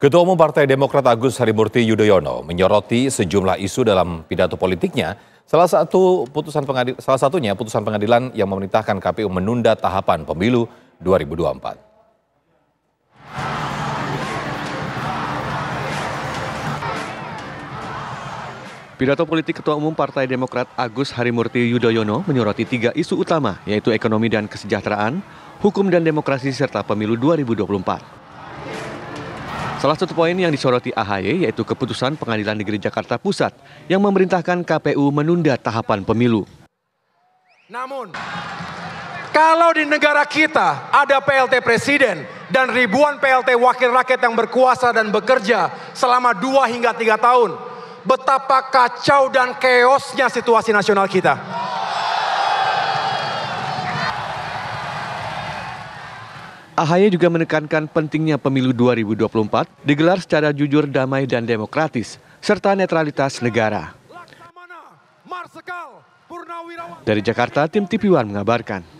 Ketua Umum Partai Demokrat Agus Harimurti Yudhoyono menyoroti sejumlah isu dalam pidato politiknya. Salah satu putusan pengadil, salah satunya putusan pengadilan yang memerintahkan KPU menunda tahapan pemilu 2024. Pidato politik Ketua Umum Partai Demokrat Agus Harimurti Yudhoyono menyoroti tiga isu utama yaitu ekonomi dan kesejahteraan, hukum dan demokrasi serta pemilu 2024. Salah satu poin yang disoroti AHY yaitu keputusan Pengadilan Negeri Jakarta Pusat yang memerintahkan KPU menunda tahapan pemilu. Namun, kalau di negara kita ada PLT Presiden dan ribuan PLT Wakil Rakyat yang berkuasa dan bekerja selama 2 hingga 3 tahun, betapa kacau dan keosnya situasi nasional kita. Ahaye juga menekankan pentingnya pemilu 2024 digelar secara jujur, damai, dan demokratis, serta netralitas negara. Dari Jakarta, tim TV One mengabarkan.